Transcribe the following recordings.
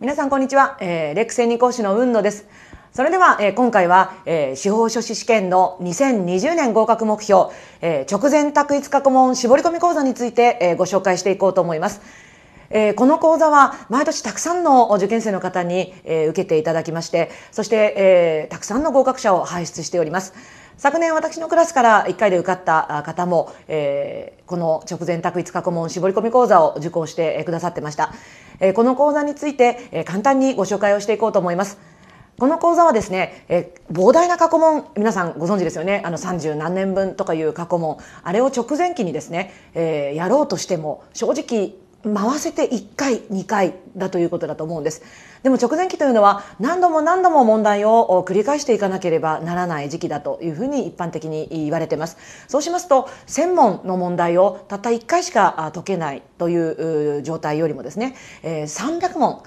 皆さんこんにちは、えー、レック専任講師の運野ですそれでは、えー、今回は、えー、司法書士試験の2020年合格目標、えー、直前択一過去問絞り込み講座について、えー、ご紹介していこうと思いますえー、この講座は毎年たくさんの受験生の方に、えー、受けていただきましてそして、えー、たくさんの合格者を輩出しております。昨年私のクラスから1回で受かった方も、えー、この直前択一過去問絞り込み講座を受講してくださってました。えー、この講座について、えー、簡単にご紹介をしていこうと思います。この講座はですね、え膨大な過去問、皆さんご存知ですよね。あの30何年分とかいう過去問、あれを直前期にですね、えやろうとしても正直回せて1回2回だということだと思うんですでも直前期というのは何度も何度も問題を繰り返していかなければならない時期だというふうに一般的に言われてますそうしますと専門の問題をたった1回しか解けないという状態よりもですね300問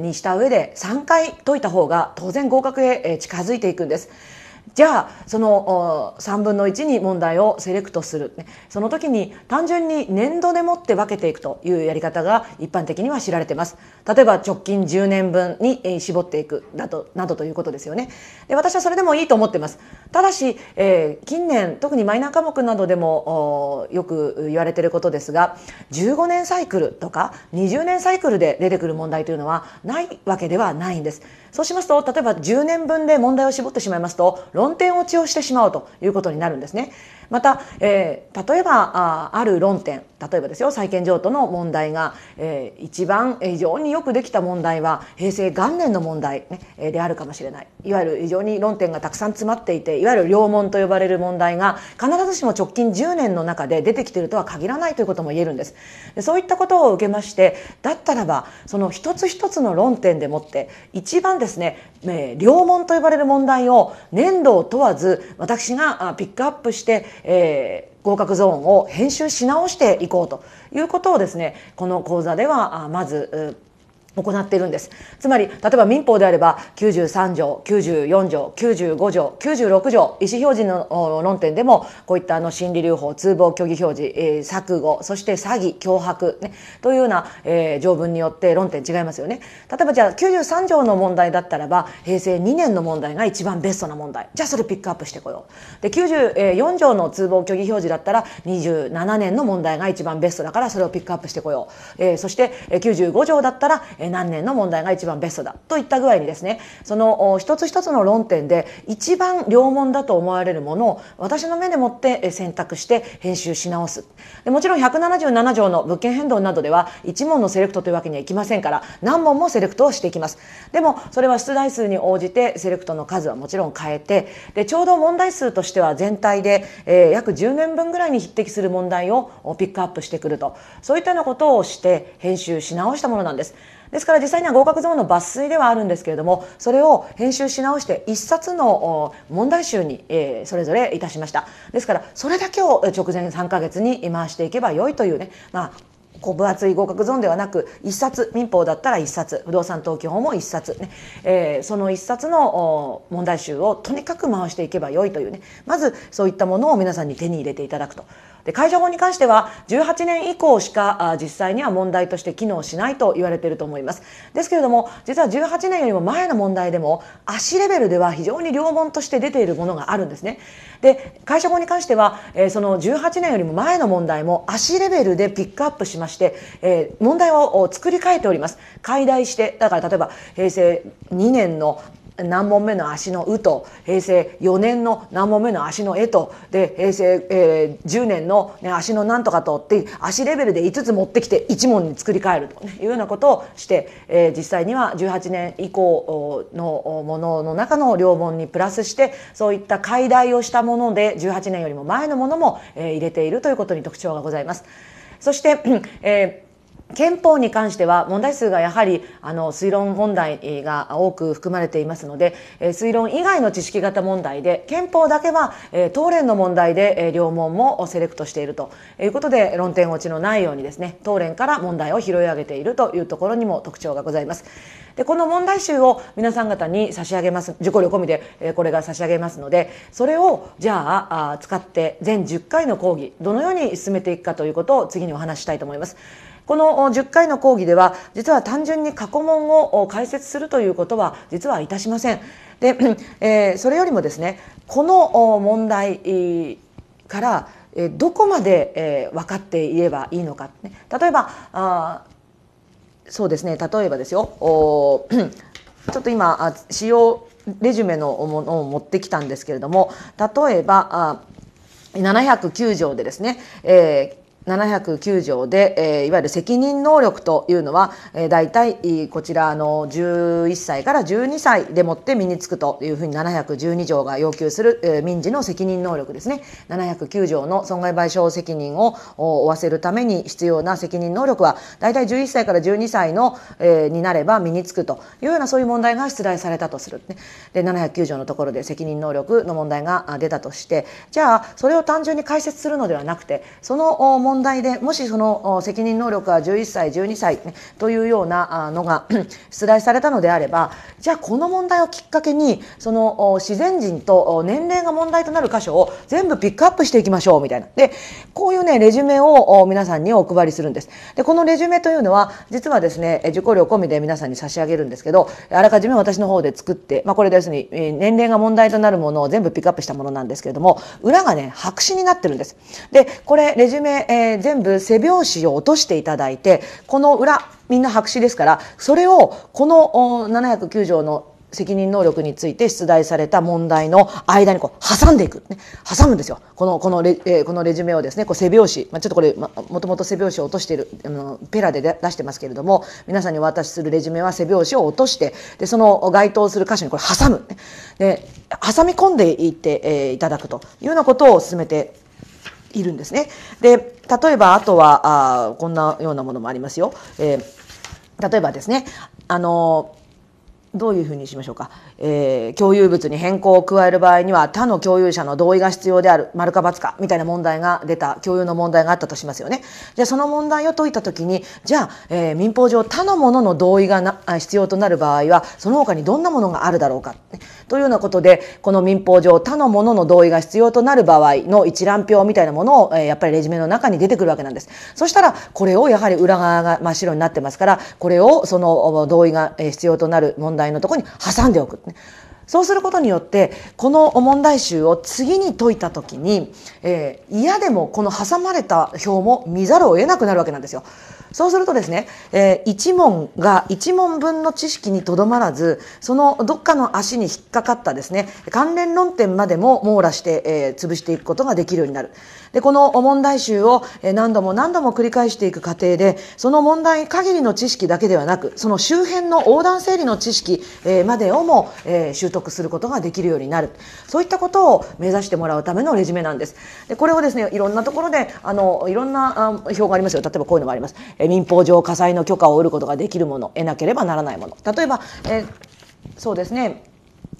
にした上で3回解いた方が当然合格へ近づいていくんですじゃあその3分の1に問題をセレクトする、その時に単純に年度でもって分けていくというやり方が一般的には知られています例えば直近10年分に絞っていくなどなどということですよねで私はそれでもいいと思ってますただし、えー、近年特にマイナー科目などでもよく言われていることですが15年サイクルとか20年サイクルで出てくる問題というのはないわけではないんですそうしますと例えば10年分で問題を絞ってしまいますと論点落ちをしてしまうということになるんですね。また、えー、例えばあある論点例えばですよ債権譲渡の問題が、えー、一番非常によくできた問題は平成元年の問題、ね、であるかもしれないいわゆる非常に論点がたくさん詰まっていていわゆる両問と呼ばれる問題が必ずしも直近10年の中で出てきているとは限らないということも言えるんですそういったことを受けましてだったらばその一つ一つの論点でもって一番ですね、えー、両門と呼ばれる問題を年度労問わず私がピックアップして、えー、合格ゾーンを編集し直していこうということをですねこの講座ではまず行っているんですつまり例えば民法であれば93条94条95条96条意思表示の論点でもこういったあの心理留保通報虚偽表示、えー、錯誤そして詐欺脅迫、ね、というような、えー、条文によって論点違いますよね例えばじゃあ93条の問題だったらば平成2年の問題が一番ベストな問題じゃあそれピックアップしてこようで94条の通報虚偽表示だったら27年の問題が一番ベストだからそれをピックアップしてこよう、えー、そして95条だったら、えー何年の問題が一番ベストだといった具合にですねその一つ一つの論点で一番良問だと思われるものを私の目でもって選択して編集し直すでもちろん177条の物件変動などでは1問のセレクトというわけにはいきませんから何問もセレクトをしていきますでもそれは出題数に応じてセレクトの数はもちろん変えてでちょうど問題数としては全体で、えー、約10年分ぐらいに匹敵する問題をピックアップしてくるとそういったようなことをして編集し直したものなんです。ですから実際には合格ゾーンの抜粋ではあるんですけれどもそれを編集し直して1冊の問題集にそれぞれいたしましたですからそれだけを直前3か月に回していけばよいというね、まあ、こう分厚い合格ゾーンではなく1冊民法だったら1冊不動産登記法も1冊ね、えー、その1冊の問題集をとにかく回していけばよいというねまずそういったものを皆さんに手に入れていただくとで解除法に関しては18年以降しか実際には問題として機能しないと言われていると思いますですけれども実は18年よりも前の問題でも足レベルでは非常に良問として出ているものがあるんですねで解社法に関しては、えー、その18年よりも前の問題も足レベルでピックアップしまして、えー、問題を作り変えております解題してだから例えば平成2年の何問目の足の「う」と平成4年の何問目の足の「え」とで平成、えー、10年の、ね、足のなんとかとって足レベルで5つ持ってきて1問に作り替えるというようなことをして、えー、実際には18年以降のものの中の両本にプラスしてそういった解題をしたもので18年よりも前のものも、えー、入れているということに特徴がございます。そして、えー憲法に関しては問題数がやはりあの推論問題が多く含まれていますので、えー、推論以外の知識型問題で憲法だけは、えー、東連の問題で、えー、両問もセレクトしているということで論点落ちのないようにですね当連から問題を拾い上げているというところにも特徴がございます。でこの問題集を皆さん方に差し上げます受講料込みで、えー、これが差し上げますのでそれをじゃああ使って全10回の講義どのように進めていくかということを次にお話したいと思います。この10回の講義では実は単純に過去問を解説するということは実はいたしません。で、えー、それよりもですねこの問題からどこまで分かっていればいいのか、ね、例えばあそうですね例えばですよお ちょっと今使用レジュメのものを持ってきたんですけれども例えばあ709条でですね、えー709条で、えー、いわゆる責任能力というのは、えー、大体こちらの11歳から12歳でもって身につくというふうに712条が要求する、えー、民事の責任能力ですね709条の損害賠償責任を負わせるために必要な責任能力は大体11歳から12歳の、えー、になれば身につくというようなそういう問題が出題されたとする、ね、で709条のところで責任能力の問題が出たとしてじゃあそれを単純に解説するのではなくてその問題問題でもしその責任能力が11歳12歳というようなのが 出題されたのであればじゃあこの問題をきっかけにその自然人と年齢が問題となる箇所を全部ピックアップしていきましょうみたいな。でこういうねレジュメを皆さんにお配りするんです。でこのレジュメというのは実はですね受講料込みで皆さんに差し上げるんですけどあらかじめ私の方で作って、まあ、これですね年齢が問題となるものを全部ピックアップしたものなんですけれども裏がね白紙になってるんです。でこれレジュメ、えーー、全部背表紙を落としていただいてこの裏みんな白紙ですからそれをこの709条の責任能力について出題された問題の間にこう挟んでいく、ね、挟むんですよこのこのレ、えー、このレジュメをですねこう背表紙、まあ、ちょっとこれ、ま、もともと背表紙を落としているペラで出してますけれども皆さんにお渡しするレジュメは背表紙を落としてでその該当する箇所にこれ挟む、ね、で挟み込んでいって、えー、いただくというようなことを進めているんですね。で例えばあとはあこんなようなものもありますよ。えー、例えばですねあのどういうふうにしましょうか、えー、共有物に変更を加える場合には他の共有者の同意が必要である丸か×かみたいな問題が出た共有の問題があったとしますよね。じゃその問題を解いた時にじゃあ、えー、民法上他の者のの同意がな必要となる場合はその他にどんなものがあるだろうか、ね、というようなことでこの民法上他の者の同意が必要となる場合の一覧表みたいなものを、えー、やっぱりレジュメの中に出てくるわけなんです。そしたらこれをやはり裏側が真っ白になってますからこれをその同意が必要となる問題のところに挟んでおく。そうすることによってこの問題集を次に解いた時に、えー、嫌でもこの挟まれた表も見ざるを得なくなるわけなんですよ。そうするとですね、えー、一問が一問分の知識にとどまらずそのどっかの足に引っかかったですね関連論点までも網羅して、えー、潰していくことができるようになるでこの問題集を何度も何度も繰り返していく過程でその問題限りの知識だけではなくその周辺の横断整理の知識、えー、までをも、えー、習得することができるようになるそういったことを目指してもらうためのレジュメなんですでこれをですねいろんなところであのいろんな表がありますよ例えばこういうのもあります、民法上火災の許可を得ることができるもの得なければならないもの例えば、えそうですね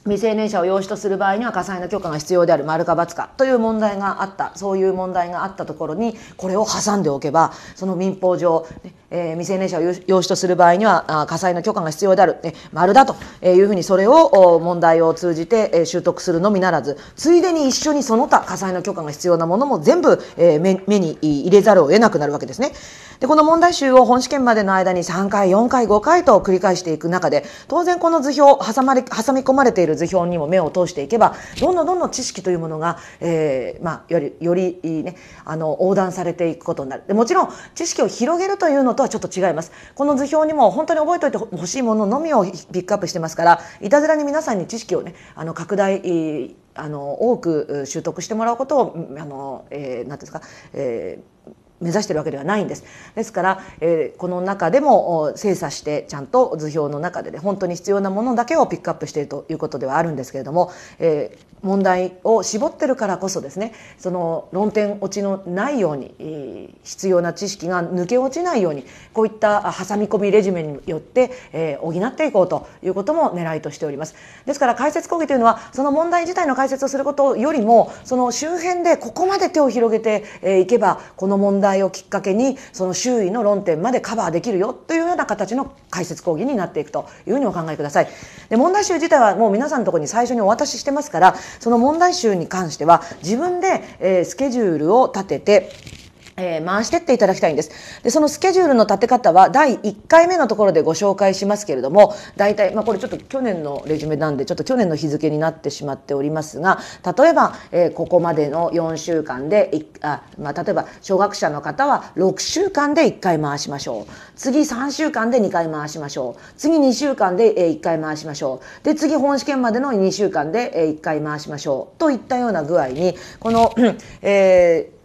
未成年者を養子とする場合には火災の許可が必要である丸か×かという問題があったそういう問題があったところにこれを挟んでおけばその民法上、ね、えー、未成年者を養子とする場合には火災の許可が必要である、え丸だというふうにそれを問題を通じて、え習得するのみならずついでに一緒にその他火災の許可が必要なものも全部、え目に入れざるを得なくなるわけですね。でこの問題集を本試験までの間に3回4回5回と繰り返していく中で当然この図表挟まれ挟み込まれている図表にも目を通していけばどんどんどんどん知識というものが、えー、まあ、よりよりねあの横断されていくことになる。でもちろん知識を広げるというのとはちょっと違います。この図表にも本当に覚えておいてほしいもののみをピックアップしてますから、いたずらに皆さんに知識をね、あの拡大、あの多く習得してもらうことをあの、えー、なんですか、えー目指してるわけではないんです。ですから、えー、この中でも精査してちゃんと図表の中で、ね、本当に必要なものだけをピックアップしているということではあるんですけれども、えー、問題を絞ってるからこそですねその論点落ちのないように、えー、必要な知識が抜け落ちないようにこういった挟み込みレジュメによって、えー、補っていこうということも狙いとしております。ですから解説講義というのはその問題自体の解説をすることよりもその周辺でここまで手を広げてえいけばこの問題題をきっかけにその周囲の論点までカバーできるよというような形の解説講義になっていくというふうにお考えください。で問題集自体はもう皆さんのところに最初にお渡ししてますからその問題集に関しては自分で、えー、スケジュールを立ててえー、回してっていただきたいんです。で、そのスケジュールの立て方は第1回目のところでご紹介しますけれども、大体、まあこれちょっと去年のレジュメなんで、ちょっと去年の日付になってしまっておりますが、例えば、えー、ここまでの4週間で、あまあ例えば、小学者の方は6週間で1回回しましょう。次3週間で2回回しましょう。次2週間で1回回しましょう。で、次本試験までの2週間で1回回しましょう。といったような具合に、この、えー、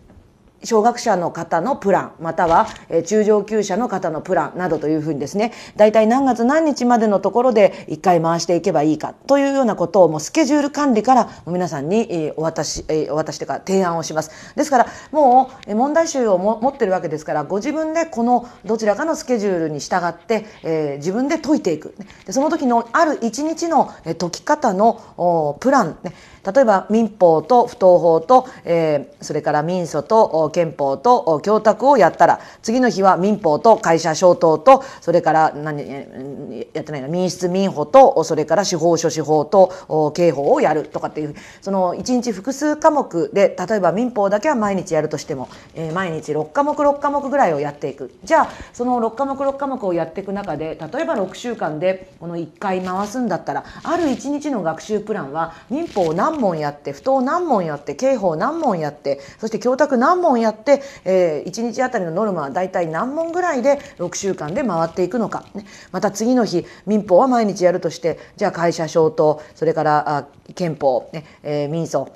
小学者の方のプランまたは中上級者の方のプランなどというふうにですね大体何月何日までのところで一回回していけばいいかというようなことをもうスケジュール管理から皆さんにお渡しお渡しというか提案をします。ですからもう問題集を持ってるわけですからご自分でこのどちらかのスケジュールに従って、え自分で解いていくでその時のある一日の解き方のプラン、ね、例えば民法と不当法と、えそれから民訴と憲法と教託をやったら次の日は民法と会社消灯とそれから何やってないな民室民法とそれから司法書司法と刑法をやるとかっていうその1日複数科目で例えば民法だけは毎日やるとしても、えー、毎日6科目6科目ぐらいをやっていくじゃあその6科目6科目をやっていく中で例えば6週間でこの1回回すんだったらある1日の学習プランは民法何問やって不当何問やって刑法何問やってそして教託何問やってやって、えー、1日あたりのノルマは大体何問ぐらいで6週間で回っていくのか、ね、また次の日民法は毎日やるとしてじゃあ会社消灯それから憲法、ねえー、民訴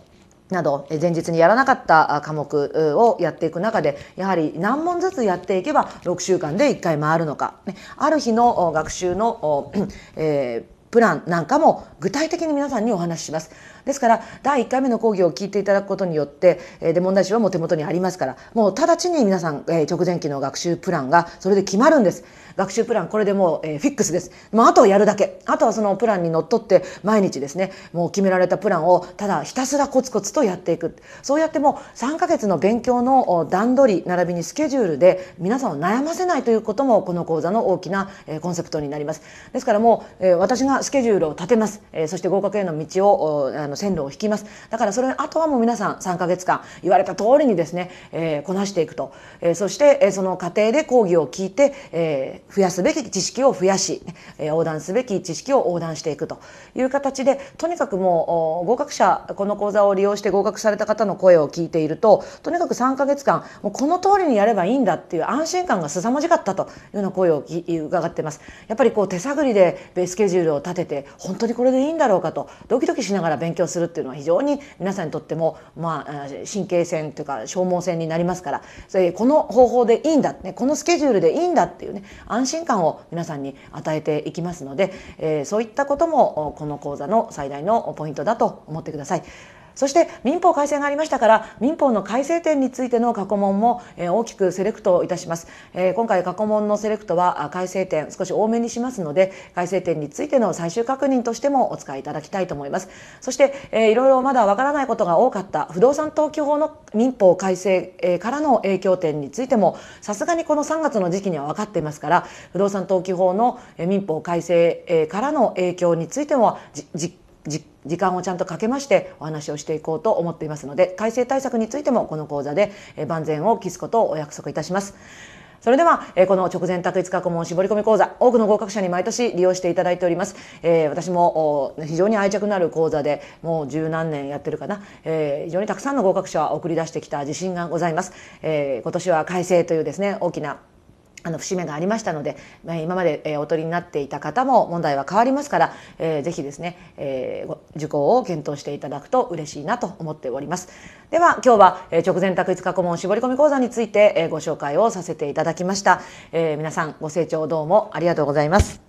など前日にやらなかった科目をやっていく中でやはり何問ずつやっていけば6週間で1回回るのか、ある日の学習の、えー、プランなんかも具体的に皆さんにお話しします。ですから第1回目の講義を聞いていただくことによってで問題集はもう手元にありますからもう直ちに皆さん直前期の学習プランがそれで決まるんです。学習プランこれでもう、えフィックスです。もうあとはやるだけ。あとはそのプランにのっとって毎日ですね、もう決められたプランをただひたすらコツコツとやっていく。そうやっても3ヶ月の勉強の段取り並びにスケジュールで皆さんを悩ませないということもこの講座の大きな、えコンセプトになります。ですからもう、え私がスケジュールを立てます。えそして合格への道をあのの線路を引きます。だからそれあとはもう皆さん3ヶ月間言われた通りにですね、えー、こなしていくと、えー、そして、えー、その過程で講義を聞いて、えー、増やすべき知識を増やし、えー、横断すべき知識を横断していくという形でとにかくもう合格者この講座を利用して合格された方の声を聞いているととにかく3か月間もうこの通りにやればいいんだっていう安心感が凄まじかったというような声を伺ってます。やっぱりこう手探りでスケジュールを立てて本当にこれでいいんだろうかとドキドキしながら勉強をするっていうのは非常に皆さんにとっても、まあ、神経戦というか消耗戦になりますからそれこの方法でいいんだ、ね、このスケジュールでいいんだっていうね安心感を皆さんに与えていきますので、えー、そういったこともこの講座の最大のポイントだと思ってください。そして民法改正がありましたから民法の改正点についての過去問も大きくセレクトいたします今回過去問のセレクトは改正点少し多めにしますので改正点についての最終確認としてもお使いいただきたいと思いますそしていろいろまだわからないことが多かった不動産登記法の民法改正からの影響点についてもさすがにこの3月の時期には分かっていますから不動産登記法の民法改正からの影響についても実時間をちゃんとかけましてお話をしていこうと思っていますので改正対策についてもこの講座で万全を期すことをお約束いたします。それでは、えこの直前択一過去問絞り込み講座、多くの合格者に毎年利用していただいております。え私も非常に愛着のある講座で、もう十何年やってるかな、え非常にたくさんの合格者を送り出してきた自信がございます。え今年は改正というですね、大きなあの節目がありましたので、ま今までお取りになっていた方も問題は変わりますから、えー、ぜひですね、えー、受講を検討していただくと嬉しいなと思っております。では今日は直前択一過去問絞り込み講座についてご紹介をさせていただきました。えー、皆さんご清聴どうもありがとうございます。